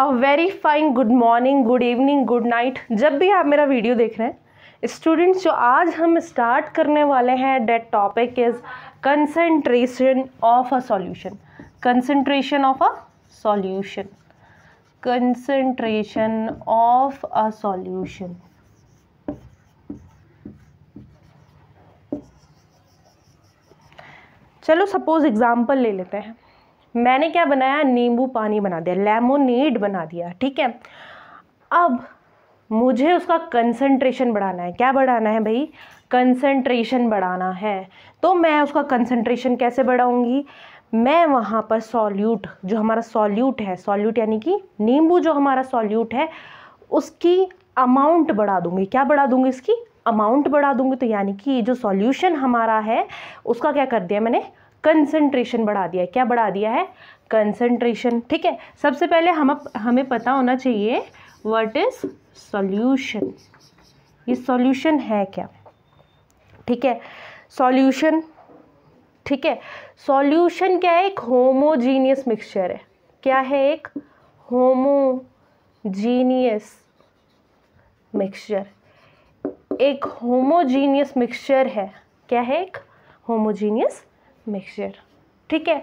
अ very fine good morning good evening good night जब भी आप मेरा वीडियो देख रहे हैं स्टूडेंट्स जो आज हम स्टार्ट करने वाले हैं that topic is concentration of a solution concentration of a solution concentration of a solution चलो सपोज एग्जांपल ले लेते हैं मैंने क्या बनाया नींबू पानी बना दिया लेमोनेड बना दिया ठीक है अब मुझे उसका कंसंट्रेशन बढ़ाना है क्या बढ़ाना है भाई कंसंट्रेशन बढ़ाना है तो मैं उसका कंसंट्रेशन कैसे बढ़ाऊंगी मैं वहाँ पर सॉल्यूट जो हमारा सॉल्यूट है सॉल्यूट यानी कि नींबू जो हमारा सॉल्यूट है उसकी अमाउंट बढ़ा दूँगी क्या बढ़ा दूँगी इसकी अमाउंट बढ़ा दूँगी तो यानी कि जो सॉल्यूशन हमारा है उसका क्या कर दिया मैंने कंसंट्रेशन बढ़ा दिया है क्या बढ़ा दिया है कंसंट्रेशन ठीक है सबसे पहले हम हमें पता होना चाहिए व्हाट इज़ सॉल्यूशन ये सॉल्यूशन है क्या ठीक है सॉल्यूशन ठीक है सॉल्यूशन क्या है एक होमोजीनियस मिक्सचर है क्या है एक होमोजीनियस मिक्सचर एक होमोजीनियस मिक्सचर है क्या है एक होमोजीनियस मिक्सचर ठीक है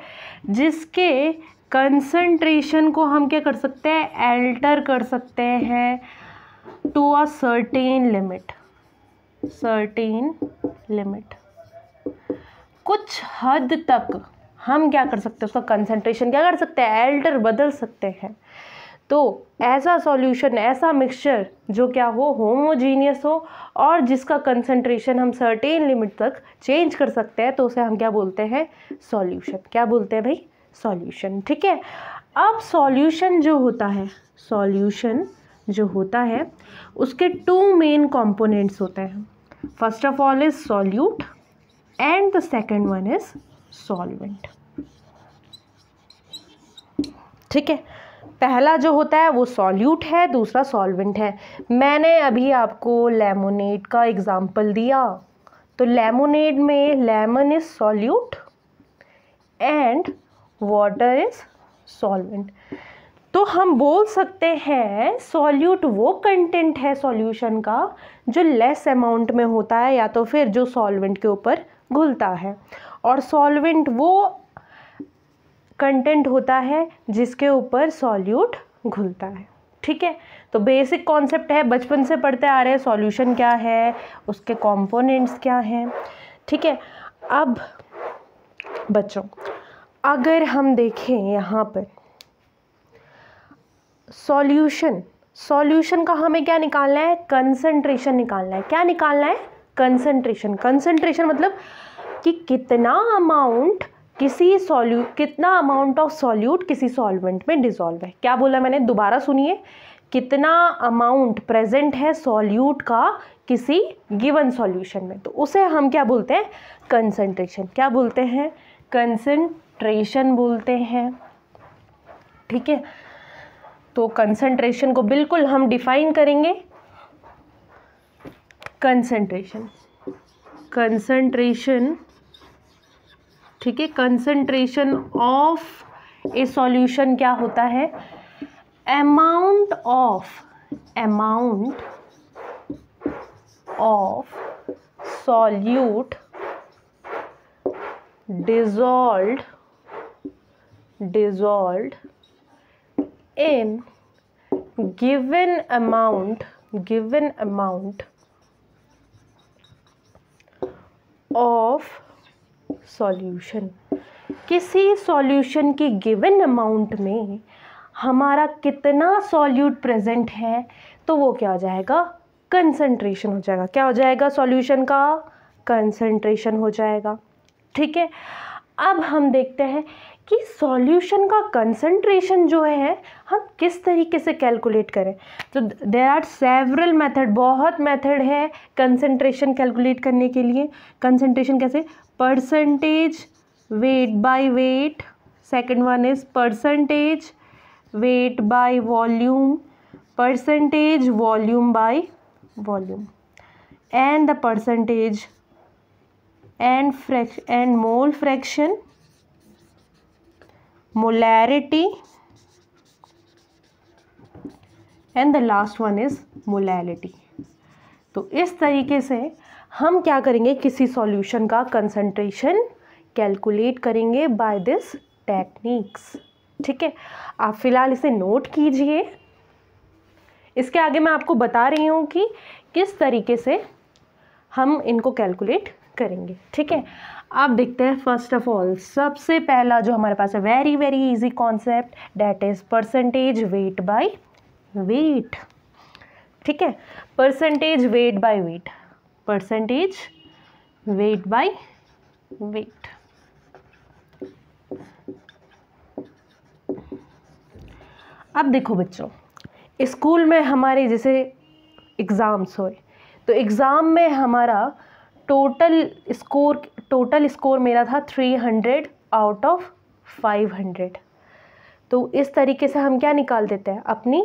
जिसके कंसंट्रेशन को हम क्या कर सकते हैं एल्टर कर सकते हैं to a certain limit certain limit कुछ हद तक हम क्या कर सकते हैं उसका कंसंट्रेशन क्या कर सकते हैं एल्टर बदल सकते हैं तो ऐसा सॉल्यूशन ऐसा मिक्सचर जो क्या हो होमोजीनियस हो और जिसका कंसंट्रेशन हम सर्टेन लिमिट तक चेंज कर सकते हैं तो उसे हम क्या बोलते हैं सॉल्यूशन क्या बोलते हैं भाई सॉल्यूशन ठीक है अब सॉल्यूशन जो होता है सॉल्यूशन जो होता है उसके टू मेन कंपोनेंट्स होते हैं first of all is solute and the second one is solvent ठीक है पहला जो होता है वो सॉल्यूट है दूसरा सॉल्वेंट है मैंने अभी आपको लेमोनेड का एग्ज़ाम्पल दिया तो लेमोनेड में lemon is solute and water is solvent तो हम बोल सकते हैं सॉल्यूट वो कंटेंट है सॉल्यूशन का जो लेस अमाउंट में होता है या तो फिर जो सॉल्वेंट के ऊपर घुलता है और सॉल्वेंट वो कंटेंट होता है जिसके ऊपर सॉल्यूट घुलता है ठीक है तो बेसिक कॉन्सेप्ट है बचपन से पढ़ते आ रहे हैं सॉल्यूशन क्या है उसके कंपोनेंट्स क्या हैं ठीक है अब बच्चों अगर हम देखें यहाँ पर सॉल्यूशन सॉल्यूशन का हमें क्या निकालना है कंसंट्रेशन निकालना है क्या निकालना है कंसंट्रेशन कंसंट्रेशन मतलब कि कितना अमाउंट किसी सॉल्यू कितना अमाउंट ऑफ सॉल्यूट किसी सॉल्वेंट में डिजोल्व है क्या बोला मैंने दोबारा सुनिए कितना अमाउंट प्रेजेंट है सॉल्यूट का किसी गिवन सॉल्यूशन में तो उसे हम क्या बोलते हैं कंसंट्रेशन क्या बोलते हैं कंसंट्रेशन बोलते हैं ठीक है तो कंसंट्रेशन को बिल्कुल हम डिफाइन करेंगे कंसंट्रेशन कंसंट्रेशन ठीक है कंसेंट्रेशन ऑफ ए सॉल्यूशन क्या होता है amount of amount of solute dissolved dissolved in given amount given amount of solution किसी सॉल्यूशन के गिवन अमाउंट में हमारा कितना सॉल्यूट प्रेजेंट है तो वो क्या हो जाएगा कंसंट्रेशन हो जाएगा क्या हो जाएगा सॉल्यूशन का कंसंट्रेशन हो जाएगा ठीक है अब हम देखते हैं कि सॉल्यूशन का कंसंट्रेशन जो है हम किस तरीके से कैलकुलेट करें तो देर आर सेवरल मेथड बहुत मेथड है कंसंट्रेशन कैलकुलेट करने के लिए कंसंट्रेशन कैसे percentage weight by weight second one is percentage weight by volume percentage volume by volume and the percentage and fraction and mole fraction molarity and the last one is molality तो इस तरीके से हम क्या करेंगे किसी solution का concentration calculate करेंगे बाय दिस टेक्निक्स ठीक है आप फिलहाल इसे नोट कीजिए इसके आगे मैं आपको बता रही हूँ कि किस तरीके से हम इनको कैलकुलेट करेंगे ठीक है अब देखते हैं फर्स्ट ऑफ ऑल सबसे पहला जो हमारे पास है very very easy concept that is percentage weight by weight ठीक है percentage weight by weight percentage weight by weight अब देखो बच्चों स्कूल में हमारे जैसे एग्ज़ाम्स हुए तो एग्ज़ाम में हमारा टोटल स्कोर टोटल स्कोर मेरा था three hundred out of five hundred तो इस तरीके से हम क्या निकाल देते हैं अपनी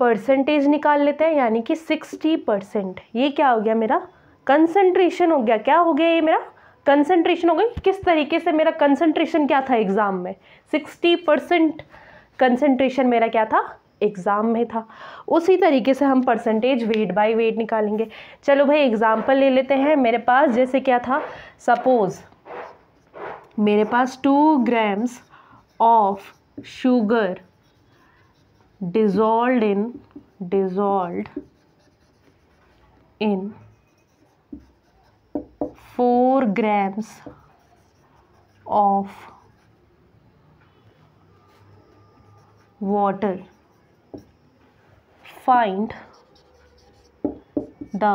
परसेंटेज निकाल लेते हैं यानी कि सिक्सटी परसेंट ये क्या हो गया मेरा कंसंट्रेशन हो गया क्या हो गया ये मेरा कंसंट्रेशन हो गई किस तरीके से मेरा कंसंट्रेशन क्या था एग्ज़ाम में सिक्सटी परसेंट कंसनट्रेशन मेरा क्या था एग्ज़ाम में था उसी तरीके से हम परसेंटेज वेट बाय वेट निकालेंगे चलो भाई एग्ज़ाम्पल ले लेते हैं मेरे पास जैसे क्या था सपोज़ मेरे पास two grams of sugar dissolve in dissolved in four grams of water find the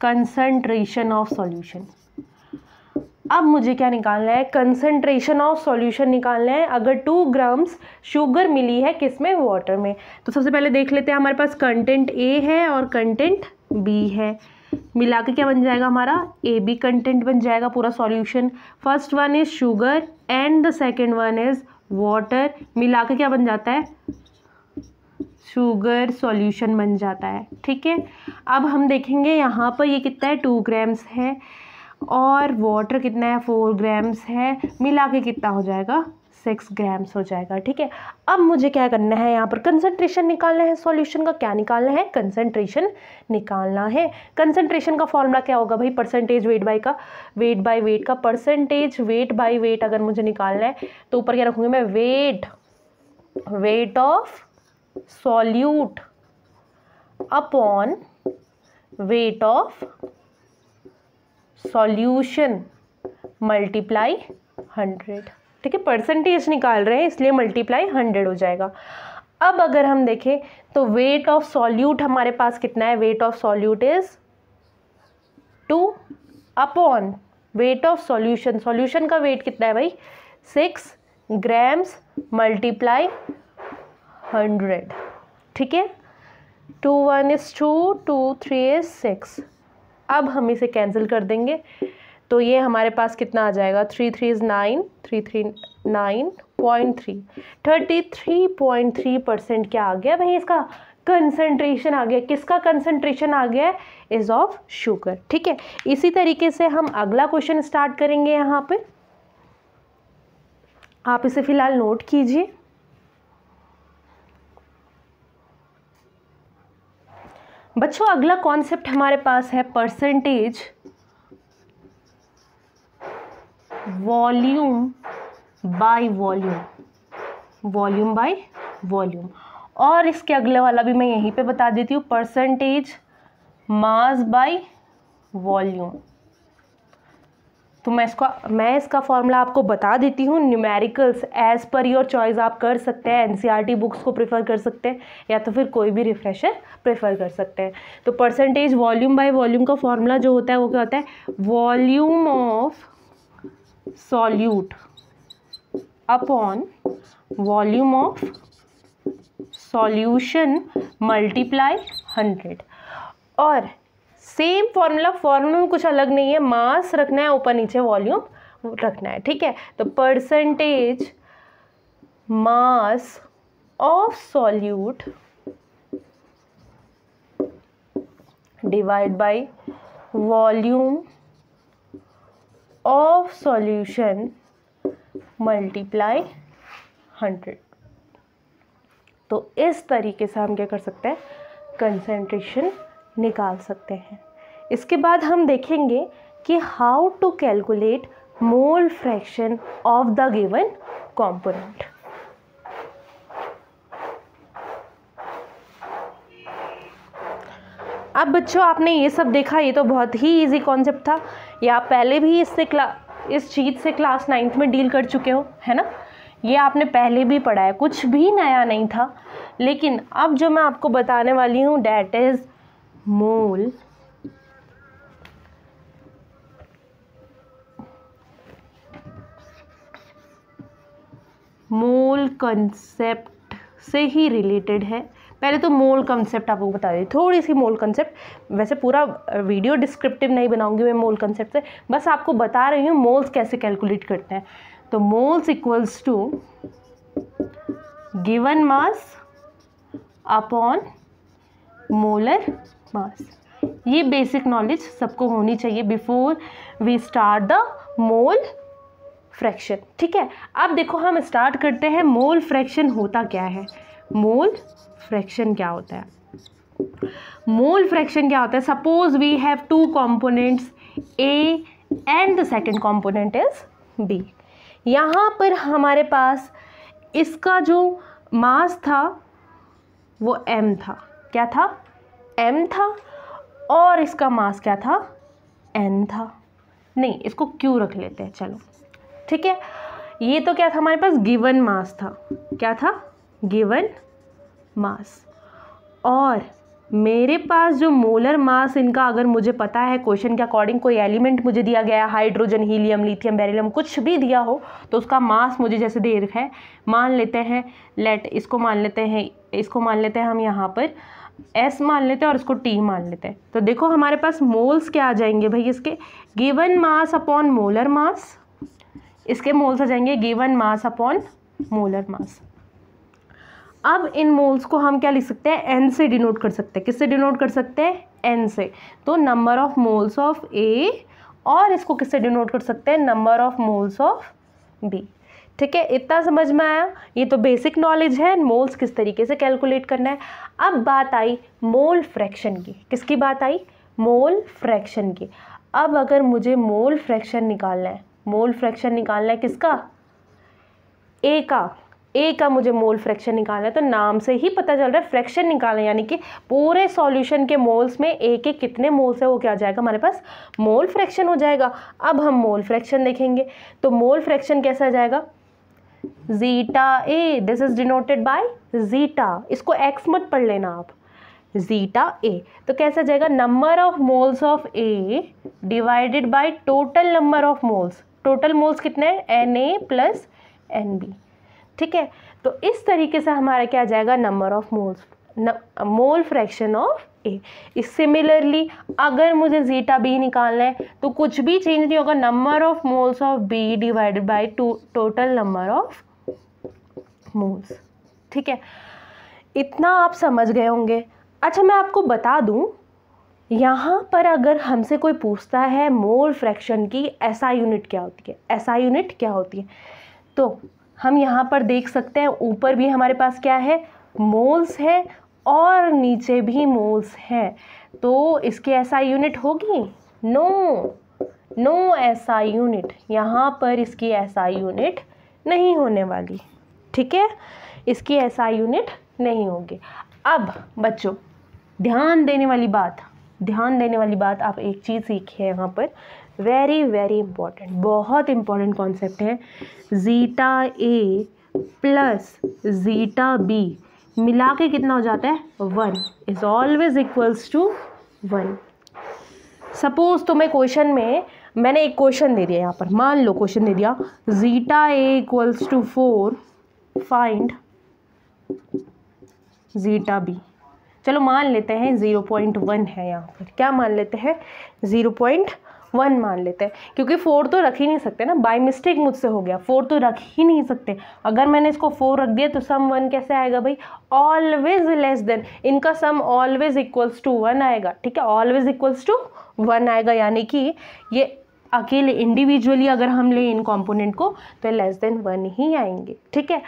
concentration of solution अब मुझे क्या निकालना है कंसनट्रेशन ऑफ सॉल्यूशन निकालना है अगर टू ग्राम्स शुगर मिली है किस में वाटर में तो सबसे पहले देख लेते हैं हमारे पास कंटेंट ए है और कंटेंट बी है मिला के क्या बन जाएगा हमारा ए बी कंटेंट बन जाएगा पूरा solution first one is sugar and the second one is water मिला के क्या बन जाता है शुगर सॉल्यूशन बन जाता है ठीक है अब हम देखेंगे यहाँ पर ये कितना है टू ग्राम्स है और वाटर कितना है फोर ग्राम्स है मिला के कितना हो जाएगा सिक्स ग्राम्स हो जाएगा ठीक है अब मुझे क्या करना है यहाँ पर कंसनट्रेशन निकालना है सॉल्यूशन का क्या निकालना है कंसनट्रेशन निकालना है कंसनट्रेशन का फॉर्मूला क्या होगा भाई परसेंटेज वेट बाई का वेट बाई वेट का परसेंटेज वेट बाई वेट अगर मुझे निकालना है तो ऊपर क्या रखूँगी मैं weight weight of solute upon weight of solution multiply hundred ठीक है परसेंटेज निकाल रहे हैं इसलिए मल्टीप्लाई हंड्रेड हो जाएगा अब अगर हम देखें तो वेट ऑफ सॉल्यूट हमारे पास कितना है weight of solute is two upon weight of solution solution का वेट कितना है भाई सिक्स ग्राम्स मल्टीप्लाई हंड्रेड ठीक है two one is two two three is six अब हम इसे कैंसिल कर देंगे तो ये हमारे पास कितना आ जाएगा three three is nine three three nine point three thirty three point three percent क्या आ गया भाई इसका कंसनट्रेशन आ गया किसका कंसनट्रेशन आ गया इज़ ऑफ शुगर ठीक है इसी तरीके से हम अगला क्वेश्चन स्टार्ट करेंगे यहाँ पे आप इसे फ़िलहाल नोट कीजिए बच्चों अगला कॉन्सेप्ट हमारे पास है percentage volume by volume volume by volume और इसके अगले वाला भी मैं यहीं पे बता देती हूँ परसेंटेज मास बाय वॉल्यूम तो मैं इसको मैं इसका फॉर्मूला आपको बता देती हूँ numericals as per your choice आप कर सकते हैं एनसीईआरटी बुक्स e को प्रेफर कर सकते हैं या तो फिर कोई भी रिफ्रेशर प्रेफर कर सकते हैं तो परसेंटेज वॉल्यूम बाय वॉल्यूम का फॉर्मूला जो होता है वो क्या होता है volume of solute upon volume of solution multiply hundred और सेम फॉर्मूला फॉर्मूला में कुछ अलग नहीं है मास रखना है ऊपर नीचे वॉल्यूम रखना है ठीक है तो percentage mass of solute divide by volume of solution multiply hundred तो इस तरीके से हम क्या कर सकते हैं कंसेंट्रेशन निकाल सकते हैं इसके बाद हम देखेंगे कि how to calculate mole fraction of the given component अब बच्चों आपने ये सब देखा ये तो बहुत ही इजी कॉन्सेप्ट था ये आप पहले भी इससे क्ला इस चीज़ से क्लास नाइन्थ में डील कर चुके हो है ना ये आपने पहले भी पढ़ा है कुछ भी नया नहीं था लेकिन अब जो मैं आपको बताने वाली हूँ that is mole mole concept से ही रिलेटेड है पहले तो मोल कंसेप्ट आपको बता दी थोड़ी सी मोल कंसेप्ट वैसे पूरा वीडियो डिस्क्रिप्टिव नहीं बनाऊंगी मैं मोल कंसेप्ट से बस आपको बता रही हूँ मोल्स कैसे कैलकुलेट करते हैं तो moles equals to given mass upon molar mass ये बेसिक नॉलेज सबको होनी चाहिए before we start the mole fraction ठीक है अब देखो हम स्टार्ट करते हैं मोल फ्रैक्शन होता क्या है मोल फ्रैक्शन क्या होता है मोल फ्रैक्शन क्या होता है suppose we have two components A and the second component is B यहाँ पर हमारे पास इसका जो मास था वो एम था क्या था एम था और इसका मास क्या था एन था नहीं इसको क्यू रख लेते हैं चलो ठीक है ये तो क्या था हमारे पास गिवन मास था क्या था गिवन मास और मेरे पास जो मोलर मास इनका अगर मुझे पता है क्वेश्चन के अकॉर्डिंग कोई एलिमेंट मुझे दिया गया हाइड्रोजन हीलियम लिथियम बेरिलियम कुछ भी दिया हो तो उसका मास मुझे जैसे दे रखा है मान लेते हैं लेट इसको मान लेते हैं इसको मान लेते हैं हम यहाँ पर एस मान लेते हैं और इसको टी मान लेते हैं तो देखो हमारे पास मोल्स क्या आ जाएंगे भाई इसके given mass upon molar mass इसके मोल्स आ जाएंगे given mass upon molar mass अब इन मोल्स को हम क्या लिख सकते हैं एन से डिनोट कर सकते हैं किससे डिनोट कर सकते हैं एन से तो number of moles of A और इसको किससे डिनोट कर सकते हैं number of moles of B ठीक है इतना समझ में आया ये तो बेसिक नॉलेज है मोल्स किस तरीके से कैलकुलेट करना है अब बात आई मोल फ्रैक्शन की किसकी बात आई मोल फ्रैक्शन की अब अगर मुझे मोल फ्रैक्शन निकालना है मोल फ्रैक्शन निकालना है किसका ए का ए का मुझे मोल फ्रैक्शन निकालना है तो नाम से ही पता चल रहा है फ्रैक्शन निकालना है यानी कि पूरे सॉल्यूशन के मोल्स में ए के कितने मोल्स है वो क्या आ जाएगा हमारे पास मोल फ्रैक्शन हो जाएगा अब हम मोल फ्रैक्शन देखेंगे तो मोल फ्रैक्शन कैसा जाएगा zeta A this is denoted by zeta इसको एक्स मत पढ़ लेना आप जीटा ए तो कैसा जाएगा number of moles of A divided by total number of moles total moles कितने हैं N A plus N B ठीक है तो इस तरीके से हमारा क्या आ जाएगा number of moles mole fraction of A similarly अगर मुझे जीटा बी निकालना है तो कुछ भी चेंज नहीं होगा number of moles of B divided by to total number of moles ठीक है इतना आप समझ गए होंगे अच्छा मैं आपको बता दूं यहाँ पर अगर हमसे कोई पूछता है मोल फ्रैक्शन की ऐसा यूनिट क्या होती है ऐसा यूनिट क्या होती है तो हम यहाँ पर देख सकते हैं ऊपर भी हमारे पास क्या है मोल्स है और नीचे भी मोल्स हैं तो इसकी ऐसा यूनिट होगी नो नो ऐसा यूनिट यहाँ पर इसकी ऐसा यूनिट नहीं होने वाली ठीक है इसकी ऐसा यूनिट नहीं होगी अब बच्चों ध्यान देने वाली बात ध्यान देने वाली बात आप एक चीज़ सीखिए यहाँ पर वेरी वेरी इंपॉर्टेंट बहुत इंपॉर्टेंट कॉन्सेप्ट है zeta A plus zeta B मिला के कितना हो जाता है one is always equals to one suppose तुम्हें क्वेश्चन में मैंने एक क्वेश्चन दे दिया यहाँ पर मान लो क्वेश्चन दे दिया zeta A equals to four find zeta B चलो मान लेते हैं ज़ीरो पॉइंट वन है यहाँ पर क्या मान लेते हैं ज़ीरो पॉइंट वन मान लेते हैं क्योंकि फोर तो रख ही नहीं सकते ना बाय मिस्टेक मुझसे हो गया फोर तो रख ही नहीं सकते अगर मैंने इसको फोर रख दिया तो सम वन कैसे आएगा भाई ऑलवेज लेस देन इनका sum always equals to one आएगा ठीक है ऑलवेज इक्वल्स टू वन आएगा यानी कि ये अकेले इंडिविजुअली अगर हम लें इन कंपोनेंट को तो लेस देन वन ही आएंगे ठीक है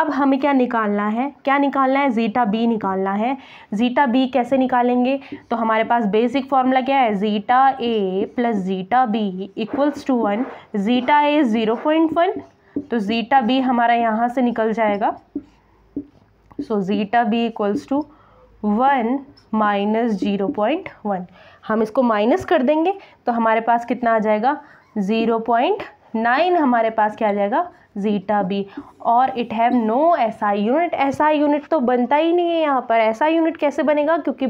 अब हमें क्या निकालना है क्या निकालना है जीटा बी निकालना है जीटा बी कैसे निकालेंगे तो हमारे पास बेसिक फॉर्मूला क्या है zeta A plus zeta B equals to one zeta A zero point one तो जीटा बी हमारा यहाँ से निकल जाएगा so zeta B equals to one minus zero point one हम इसको माइनस कर देंगे तो हमारे पास कितना आ जाएगा ज़ीरो पॉइंट नाइन हमारे पास क्या आ जाएगा जीटा बी और इट हैव नो ऐसा यूनिट ऐसा यूनिट तो बनता ही नहीं है यहाँ पर ऐसा यूनिट कैसे बनेगा क्योंकि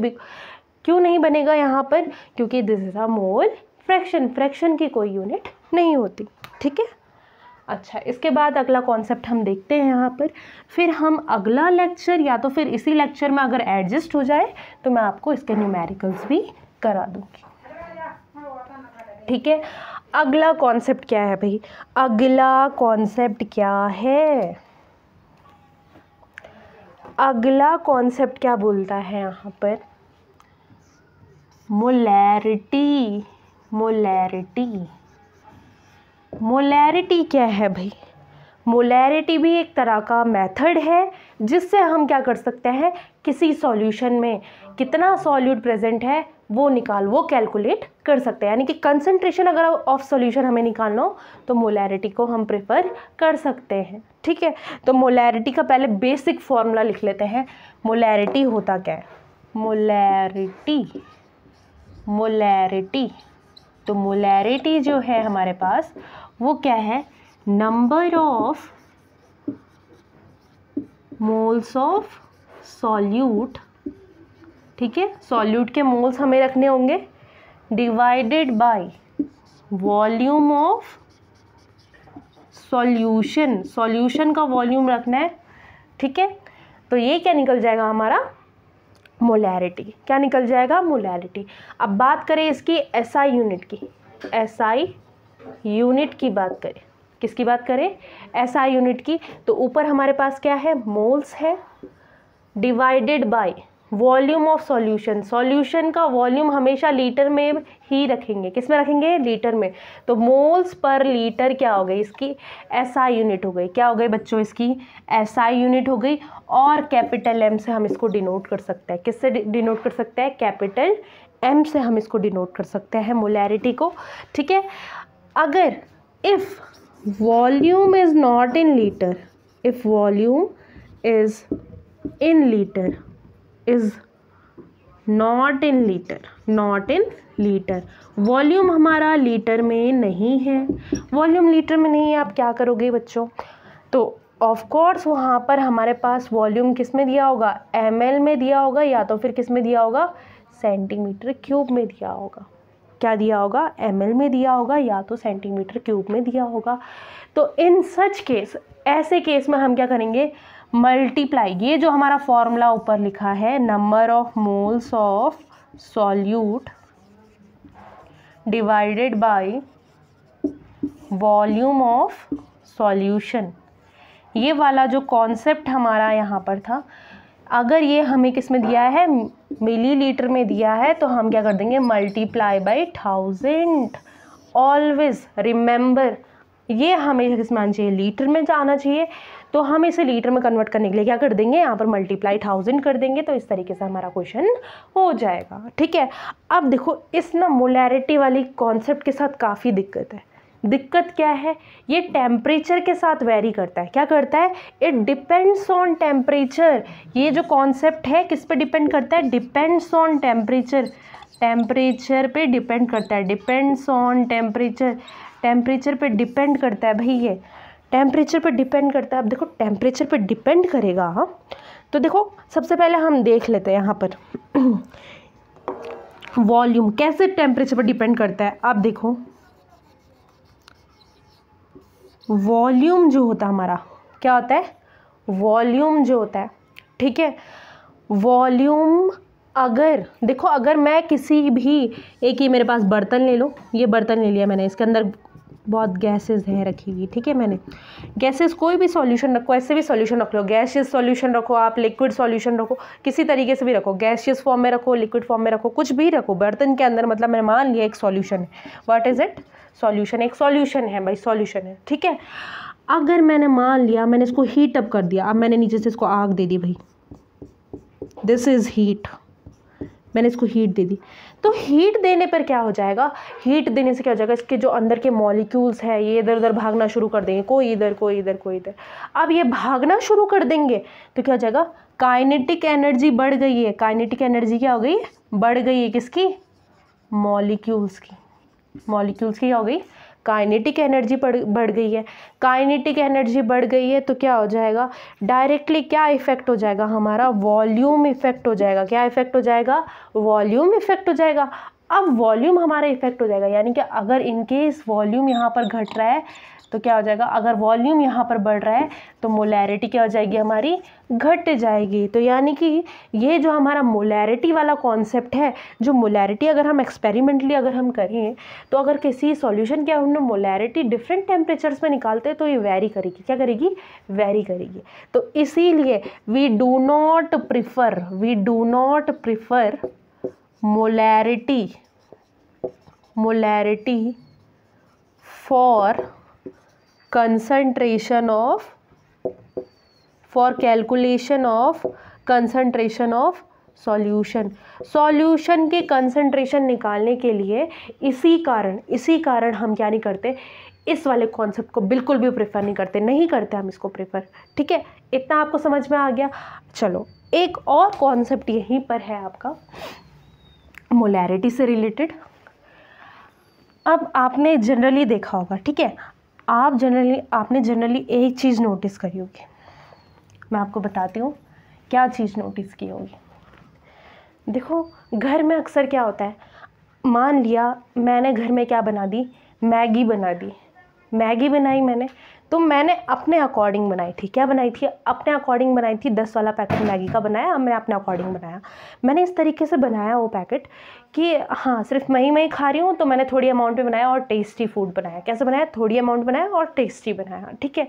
क्यों नहीं बनेगा यहाँ पर क्योंकि this is a mole fraction fraction की कोई यूनिट नहीं होती ठीक है अच्छा इसके बाद अगला कॉन्सेप्ट हम देखते हैं यहाँ पर फिर हम अगला लेक्चर या तो फिर इसी लेक्चर में अगर एडजस्ट हो जाए तो मैं आपको इसके न्यूमेरिकल्स भी करा दूँगी ठीक है अगला कॉन्सेप्ट क्या है भाई अगला कॉन्सेप्ट क्या है अगला कॉन्सेप्ट क्या बोलता है यहाँ पर मोलैरिटी मोलैरिटी मोलैरिटी क्या है भाई मोलैरिटी भी एक तरह का मेथड है जिससे हम क्या कर सकते हैं किसी सॉल्यूशन में कितना सॉल्यूट प्रेजेंट है वो निकाल वो कैलकुलेट कर सकते हैं यानी कि कंसंट्रेशन अगर ऑफ सॉल्यूशन हमें निकालना हो तो मोलैरिटी को हम प्रेफर कर सकते हैं ठीक है तो मोलैरिटी का पहले बेसिक फॉर्मूला लिख लेते हैं मोलैरिटी होता क्या है मोलैरिटी मोलैरिटी तो मोलैरिटी जो है हमारे पास वो क्या है number of moles of solute ठीक है सॉल्यूट के मोल्स हमें रखने होंगे divided by volume of solution solution का वॉल्यूम रखना है ठीक है तो ये क्या निकल जाएगा हमारा मोलैरिटी क्या निकल जाएगा मोलैरिटी अब बात करें इसकी एसआई SI यूनिट की एसआई SI यूनिट की बात करें किसकी बात करें एसआई SI यूनिट की तो ऊपर हमारे पास क्या है मोल्स है divided by volume of solution solution का वॉल्यूम हमेशा लीटर में ही रखेंगे किस में रखेंगे लीटर में तो मोल्स पर लीटर क्या हो गई इसकी एसआई यूनिट हो गई क्या हो गई बच्चों इसकी एसआई यूनिट हो गई और कैपिटल एम से हम इसको डिनोट कर सकते हैं किससे डिनोट कर सकते हैं कैपिटल एम से हम इसको डिनोट कर सकते हैं मोलैरिटी को ठीक है अगर if volume is not in litre if volume is in litre is not in litre not in litre volume हमारा लीटर में नहीं है वॉल्यूम लीटर में नहीं है आप क्या करोगे बच्चों तो ऑफ कोर्स वहाँ पर हमारे पास वॉल्यूम किस में दिया होगा एम में दिया होगा या तो फिर किस में दिया होगा सेंटीमीटर क्यूब में दिया होगा क्या दिया होगा एम में दिया होगा या तो सेंटीमीटर क्यूब में दिया होगा तो इन सच केस ऐसे केस में हम क्या करेंगे मल्टीप्लाई ये जो हमारा फॉर्मूला ऊपर लिखा है number of moles of solute divided by volume of solution ये वाला जो कॉन्सेप्ट हमारा यहाँ पर था अगर ये हमें किस में दिया है मिलीलीटर में दिया है तो हम क्या कर देंगे multiply by thousand always remember ये हमें किस में आना चाहिए लीटर में जाना चाहिए तो हम इसे लीटर में कन्वर्ट करने के लिए क्या कर देंगे यहाँ पर मल्टीप्लाई थाउजेंड कर देंगे तो इस तरीके से हमारा क्वेश्चन हो जाएगा ठीक है अब देखो इस ना मोलैरिटी वाली कॉन्सेप्ट के साथ काफ़ी दिक्कत है दिक्कत क्या है ये टेम्परेचर के साथ वेरी करता है क्या करता है इट डिपेंड्स ऑन टेम्परेचर ये जो कॉन्सेप्ट है किस पे डिपेंड करता है डिपेंड्स ऑन टेम्परेचर टेम्परेचर पे डिपेंड करता है डिपेंड्स ऑन टेम्परेचर टेम्परेचर पे डिपेंड करता है भाई ये टेम्परेचर पर डिपेंड करता है अब देखो टेम्परेचर पर डिपेंड करेगा हाँ तो देखो सबसे पहले हम देख लेते हैं यहाँ पर वॉल्यूम कैसे टेम्परेचर पर डिपेंड करता है आप देखो वॉल्यूम जो होता है हमारा क्या होता है वॉल्यूम जो होता है ठीक है वॉल्यूम अगर देखो अगर मैं किसी भी एक ही मेरे पास बर्तन ले लो ये बर्तन ले लिया मैंने इसके अंदर बहुत गैसेस हैं रखी हुई ठीक है मैंने गैसेस कोई भी सॉल्यूशन रखो ऐसे भी सॉल्यूशन रख लो गैशियस सॉल्यूशन रखो आप लिक्विड सॉल्यूशन रखो किसी तरीके से भी रखो गैशियस फॉर्म में रखो लिक्विड फॉर्म में रखो कुछ भी रखो बर्तन के अंदर मतलब मैंने मान लिया एक सॉल्यूशन है वाट इज़ इट सॉल्यूशन एक सॉल्यूशन है भाई सॉल्यूशन है ठीक है अगर मैंने मान लिया मैंने इसको हीट अप कर दिया अब मैंने नीचे से इसको आग दे दी भाई दिस इज़ हीट मैंने इसको हीट दे दी तो हीट देने पर क्या हो जाएगा हीट देने से क्या हो जाएगा इसके जो अंदर के मॉलिक्यूल्स हैं ये इधर उधर भागना शुरू कर देंगे कोई इधर कोई इधर कोई इधर अब ये भागना शुरू कर देंगे तो क्या हो जाएगा काइनेटिक एनर्जी बढ़ गई है काइनेटिक एनर्जी क्या हो गई बढ़ गई है किसकी मॉलिक्यूल्स की मॉलिक्यूल्स की क्या हो गई काइनेटिक एनर्जी बढ़ गई है काइनेटिक एनर्जी बढ़ गई है तो क्या हो जाएगा डायरेक्टली क्या इफेक्ट हो जाएगा हमारा वॉल्यूम इफेक्ट हो जाएगा क्या इफेक्ट हो जाएगा वॉल्यूम इफेक्ट हो जाएगा अब वॉल्यूम हमारा इफेक्ट हो जाएगा यानी कि अगर इनकेस वॉल्यूम यहाँ पर घट रहा है तो क्या हो जाएगा अगर वॉल्यूम यहाँ पर बढ़ रहा है तो मोलैरिटी क्या हो जाएगी हमारी घट जाएगी तो यानी कि ये जो हमारा मोलैरिटी वाला कॉन्सेप्ट है जो मोलैरिटी अगर हम एक्सपेरिमेंटली अगर हम करें तो अगर किसी सॉल्यूशन की हमने मोलैरिटी डिफरेंट टेम्परेचर्स में निकालते हैं तो ये वेरी करेगी क्या करेगी वेरी करेगी तो इसीलिए we do not prefer we do not prefer molarity molarity for concentration of for calculation of concentration of solution solution के कंसंट्रेशन निकालने के लिए इसी कारण इसी कारण हम क्या नहीं करते इस वाले कॉन्सेप्ट को बिल्कुल भी प्रेफर नहीं करते नहीं करते हम इसको प्रेफर ठीक है इतना आपको समझ में आ गया चलो एक और कॉन्सेप्ट यहीं पर है आपका मोलैरिटी से रिलेटेड अब आपने जनरली देखा होगा ठीक है आप जनरली आपने जनरली एक चीज़ नोटिस करी होगी मैं आपको बताती हूँ क्या चीज़ नोटिस की होगी देखो घर में अक्सर क्या होता है मान लिया मैंने घर में क्या बना दी मैगी बना दी मैगी बनाई मैंने तो मैंने अपने अकॉर्डिंग बनाई थी क्या बनाई थी अपने अकॉर्डिंग बनाई थी दस वाला पैकेट मैगी का बनाया अब मैंने अपने अकॉर्डिंग बनाया मैंने इस तरीके से बनाया वो पैकेट कि हाँ सिर्फ मैं ही मैं ही खा रही हूँ तो मैंने थोड़ी अमाउंट में बनाया और टेस्टी फूड बनाया कैसे बनाया थोड़ी अमाउंट बनाया और टेस्टी बनाया ठीक है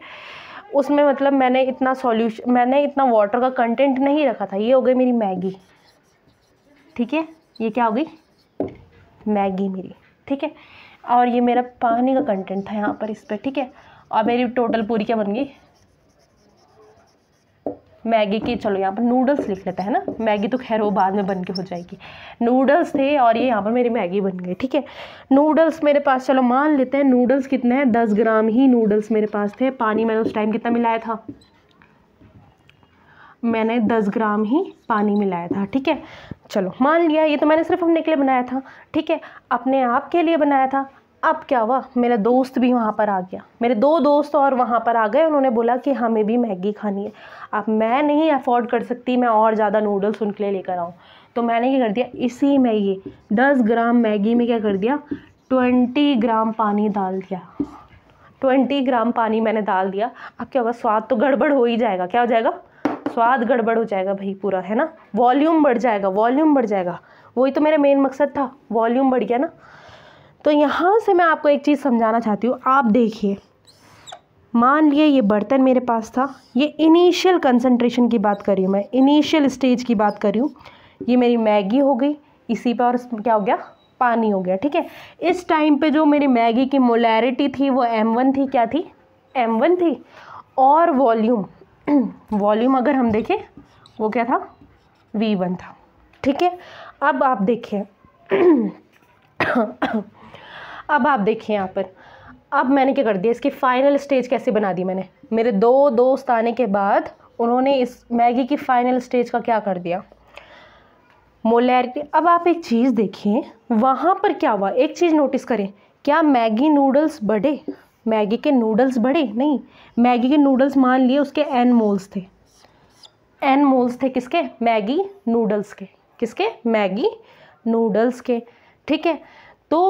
उसमें मतलब मैंने इतना सॉल्यूशन मैंने इतना वाटर का कंटेंट नहीं रखा था ये हो गई मेरी मैगी ठीक है ये क्या हो गई मैगी मेरी ठीक है और ये मेरा पानी का कंटेंट था यहाँ पर इस पर ठीक है और मेरी टोटल पूरी क्या बन गई मैगी की चलो यहाँ पर नूडल्स लिख लेते हैं ना मैगी तो खैर वो बाद में बन के हो जाएगी नूडल्स थे और ये यहाँ पर मेरी मैगी बन गई ठीक है नूडल्स मेरे पास चलो मान लेते हैं नूडल्स कितने हैं दस ग्राम ही नूडल्स मेरे पास थे पानी मैंने उस टाइम कितना मिलाया था मैंने दस ग्राम ही पानी मिलाया था ठीक है चलो मान लिया ये तो मैंने सिर्फ अपने के लिए बनाया था ठीक है अपने आप के लिए बनाया था अब क्या हुआ मेरा दोस्त भी वहाँ पर आ गया मेरे दो दोस्त और वहाँ पर आ गए उन्होंने बोला कि हमें भी मैगी खानी है अब मैं नहीं अफोर्ड कर सकती मैं और ज़्यादा नूडल्स उनके लिए लेकर आऊँ तो मैंने क्या कर दिया इसी में ये दस ग्राम मैगी में क्या कर दिया ट्वेंटी ग्राम पानी डाल दिया ट्वेंटी ग्राम पानी मैंने डाल दिया अब क्या होगा स्वाद तो गड़बड़ हो ही जाएगा क्या हो जाएगा स्वाद गड़बड़ हो जाएगा भाई पूरा है ना वॉल्यूम बढ़ जाएगा वॉल्यूम बढ़ जाएगा वही तो मेरा मेन मकसद था वॉल्यूम बढ़ गया ना तो यहाँ से मैं आपको एक चीज़ समझाना चाहती हूँ आप देखिए मान लिए ये बर्तन मेरे पास था ये इनिशियल कंसनट्रेशन की बात कर रही हूँ मैं इनिशियल स्टेज की बात कर रही हूँ ये मेरी मैगी हो गई इसी पर और क्या हो गया पानी हो गया ठीक है इस टाइम पे जो मेरी मैगी की मोलैरिटी थी वो एम वन थी क्या थी एम वन थी और वॉल्यूम वॉल्यूम अगर हम देखें वो क्या था वी वन था ठीक है अब आप देखिए अब आप देखिए यहाँ पर अब मैंने क्या कर दिया इसकी फ़ाइनल स्टेज कैसे बना दी मैंने मेरे दो दोस्त आने के बाद उन्होंने इस मैगी की फ़ाइनल स्टेज का क्या कर दिया मोलैरिटी अब आप एक चीज़ देखिए वहाँ पर क्या हुआ एक चीज़ नोटिस करें क्या मैगी नूडल्स बढ़े मैगी के नूडल्स बढ़े नहीं मैगी के नूडल्स मान लिए उसके एन मोल्स थे एन मोल्स थे किसके मैगी नूडल्स के किसके मैगी नूडल्स के ठीक है तो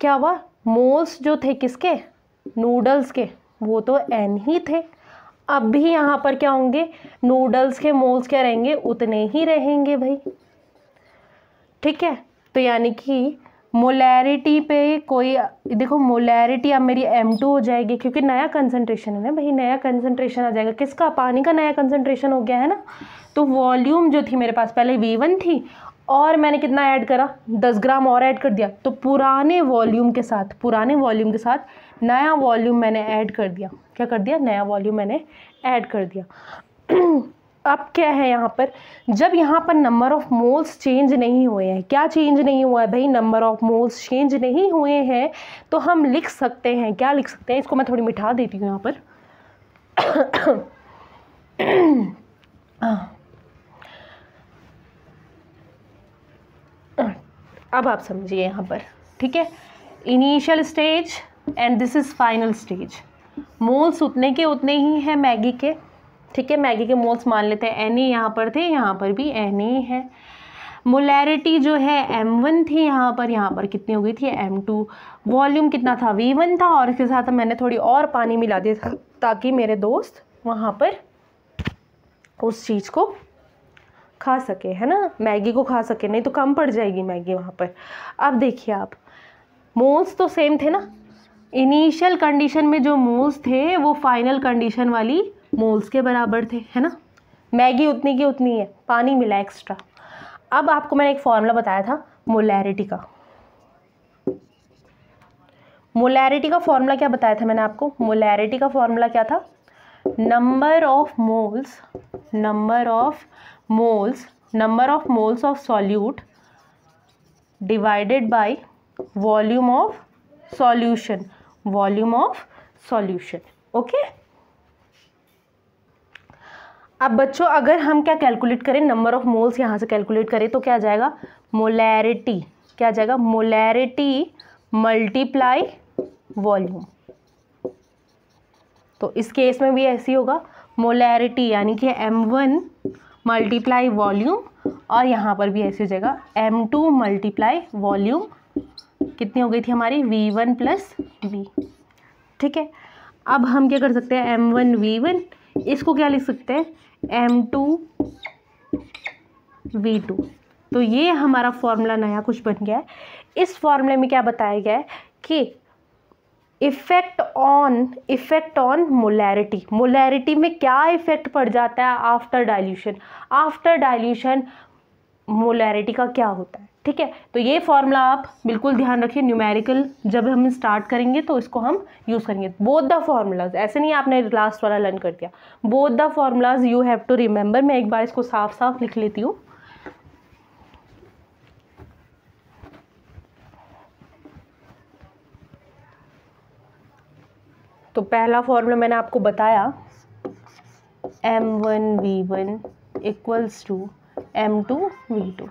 क्या हुआ मोल्स जो थे किसके नूडल्स के वो तो एन ही थे अब भी यहाँ पर क्या होंगे नूडल्स के मोल्स क्या रहेंगे उतने ही रहेंगे भाई ठीक है तो यानी कि मोलैरिटी पे कोई देखो मोलैरिटी अब मेरी एम टू हो जाएगी क्योंकि नया कंसंट्रेशन है ना भाई नया कंसंट्रेशन आ जाएगा किसका पानी का नया कंसंट्रेशन हो गया है ना तो वॉल्यूम जो थी मेरे पास पहले वी वन थी और मैंने कितना ऐड करा दस ग्राम और ऐड कर दिया तो पुराने वॉल्यूम के साथ पुराने वॉल्यूम के साथ नया वॉल्यूम मैंने ऐड कर दिया क्या कर दिया नया वॉल्यूम मैंने ऐड कर दिया अब क्या है यहाँ पर जब यहाँ पर नंबर ऑफ़ मोल्स चेंज नहीं हुए हैं क्या चेंज नहीं हुआ है भाई नंबर ऑफ़ मोल्स चेंज नहीं हुए हैं तो हम लिख सकते हैं क्या लिख सकते हैं इसको मैं थोड़ी मिठा देती हूँ यहाँ पर हाँ। अब आप समझिए यहाँ पर ठीक है initial stage and this is final stage moles उतने के उतने ही हैं मैगी के ठीक है मैगी के मोल्स मान लेते हैं एन ई e यहाँ पर थे यहाँ पर भी एन ई है मोलैरिटी जो है एम वन थी यहाँ पर यहाँ पर कितनी हो गई थी एम टू वॉल्यूम कितना था वी वन था और इसके साथ मैंने थोड़ी और पानी मिला दिया था ताकि मेरे दोस्त वहाँ पर उस चीज़ को खा सके है ना मैगी को खा सके नहीं तो कम पड़ जाएगी मैगी वहाँ पर अब देखिए आप मोल्स तो सेम थे ना इनिशियल कंडीशन में जो मोल्स थे वो फाइनल कंडीशन वाली मोल्स के बराबर थे है ना मैगी उतनी की उतनी है पानी मिला एक्स्ट्रा अब आपको मैंने एक फॉर्मूला बताया था मोलैरिटी का मोलैरिटी का फॉर्मूला क्या बताया था मैंने आपको मोलैरिटी का फॉर्मूला क्या था number of moles number of moles number of moles of solute divided by volume of solution volume of solution okay अब बच्चों अगर हम क्या कैलकुलेट करें नंबर ऑफ मोल्स यहाँ से कैलकुलेट करें तो क्या आ जाएगा मोलैरिटी क्या आ जाएगा मोलैरिटी मल्टीप्लाई वॉल्यूम तो इस केस में भी ऐसी होगा मोलैरिटी यानी कि एम वन मल्टीप्लाई वॉल्यूम और यहाँ पर भी ऐसी जाएगा एम टू मल्टीप्लाई वॉल्यूम कितनी हो गई थी हमारी वी वन प्लस वी ठीक है अब हम क्या कर सकते हैं एम वन वी वन इसको क्या लिख सकते हैं एम टू वी टू तो ये हमारा फॉर्मूला नया कुछ बन गया है इस फॉर्मूले में क्या बताया गया है कि effect on effect on molarity molarity में क्या इफ़ेक्ट पड़ जाता है after dilution after dilution molarity का क्या होता है ठीक है तो ये फॉर्मूला आप बिल्कुल ध्यान रखिए न्यूमेरिकल जब हम स्टार्ट करेंगे तो इसको हम यूज़ करेंगे बोथ द फॉर्मूलाज ऐसे नहीं आपने लास्ट वाला लर्न कर दिया both the formulas you have to remember मैं एक बार इसको साफ साफ लिख लेती हूँ तो पहला फॉर्मूला मैंने आपको बताया M one V one equals to M two V two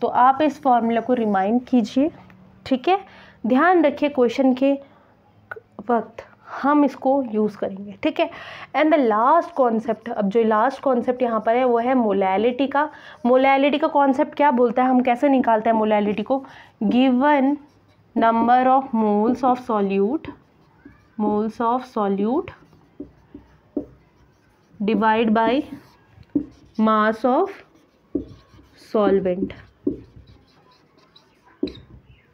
तो आप इस फॉर्मूला को रिमाइंड कीजिए ठीक है ध्यान रखिए क्वेश्चन के वक्त हम इसको यूज़ करेंगे ठीक है एंड द लास्ट कॉन्सेप्ट अब जो लास्ट कॉन्सेप्ट यहाँ पर है वो है मोलैलिटी का मोलैलिटी का कॉन्सेप्ट क्या बोलता है हम कैसे निकालते हैं मोलैलिटी को given number of moles of solute moles of solute divide by mass of solvent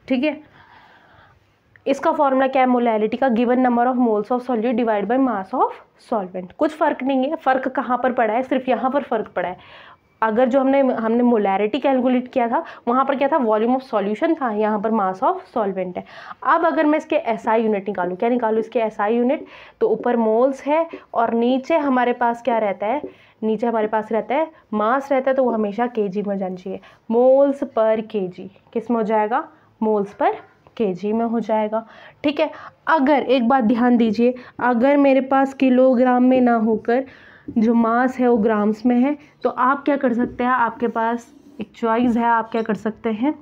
ठीक है इसका फॉर्मूला क्या है मोलैलिटी का given number of moles of solute divide by mass of solvent कुछ फर्क नहीं है फर्क कहाँ पर पड़ा है सिर्फ यहाँ पर फर्क पड़ा है अगर जो हमने हमने मोलैरिटी कैलकुलेट किया था वहाँ पर क्या था वॉल्यूम ऑफ सॉल्यूशन था यहाँ पर मास ऑफ सॉल्वेंट है अब अगर मैं इसके एस SI यूनिट निकालूँ क्या निकालूँ इसके एस SI यूनिट तो ऊपर मोल्स है और नीचे हमारे पास क्या रहता है नीचे हमारे पास रहता है मास रहता है तो वो हमेशा के जी में जाना चाहिए मोल्स पर के जी किस में हो जाएगा मोल्स पर के जी में हो जाएगा ठीक है अगर एक बात ध्यान दीजिए अगर मेरे पास किलोग्राम में ना होकर जो मास है वो ग्राम्स में है तो आप क्या कर सकते हैं आपके पास एक चॉइस है आप क्या कर सकते हैं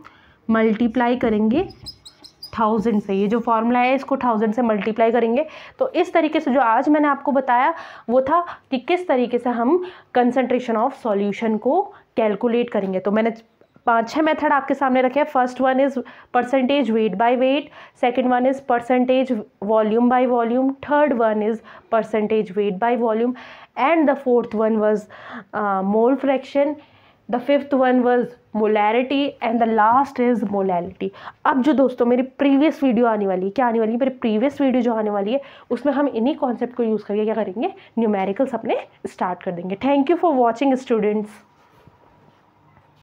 मल्टीप्लाई करेंगे थाउजेंड से ये जो फॉर्मूला है इसको थाउजेंड से मल्टीप्लाई करेंगे तो इस तरीके से जो आज मैंने आपको बताया वो था कि किस तरीके से हम कंसनट्रेशन ऑफ सॉल्यूशन को कैलकुलेट करेंगे तो मैंने पाँच छः मेथड आपके सामने रखे हैं first one is percentage weight by weight second one is percentage volume by volume third one is percentage weight by volume and the fourth one was uh, mole fraction the fifth one was molarity and the last is molarity अब जो दोस्तों मेरी previous video आने वाली है क्या आने वाली है मेरी प्रीवियस वीडियो जो आने वाली है उसमें हम इन्हीं कॉन्सेप्ट को यूज़ करके क्या करेंगे न्यूमेरिकल्स अपने स्टार्ट कर देंगे thank you for watching students